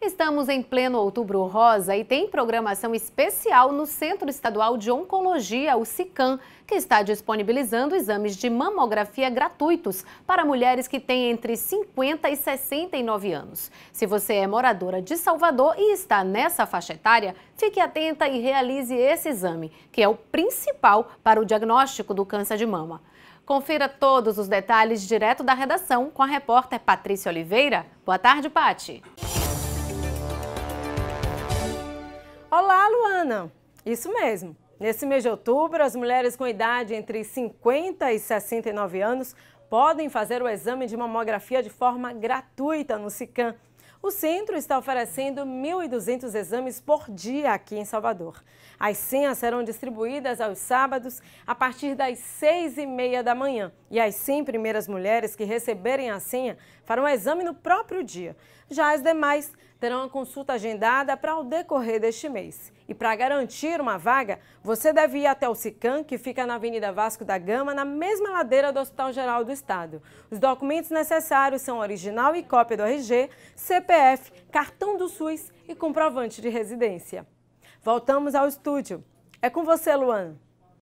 Estamos em pleno outubro rosa e tem programação especial no Centro Estadual de Oncologia, o CICAN, que está disponibilizando exames de mamografia gratuitos para mulheres que têm entre 50 e 69 anos. Se você é moradora de Salvador e está nessa faixa etária, fique atenta e realize esse exame, que é o principal para o diagnóstico do câncer de mama. Confira todos os detalhes direto da redação com a repórter Patrícia Oliveira. Boa tarde, Pati. Isso mesmo. Nesse mês de outubro, as mulheres com idade entre 50 e 69 anos podem fazer o exame de mamografia de forma gratuita no SICAM. O centro está oferecendo 1.200 exames por dia aqui em Salvador. As senhas serão distribuídas aos sábados a partir das 6 e meia da manhã. E as 100 primeiras mulheres que receberem a senha farão o exame no próprio dia. Já as demais terão a consulta agendada para o decorrer deste mês. E para garantir uma vaga, você deve ir até o SICAM, que fica na Avenida Vasco da Gama, na mesma ladeira do Hospital Geral do Estado. Os documentos necessários são original e cópia do RG, CP CPF, cartão do SUS e comprovante de residência. Voltamos ao estúdio. É com você, Luan.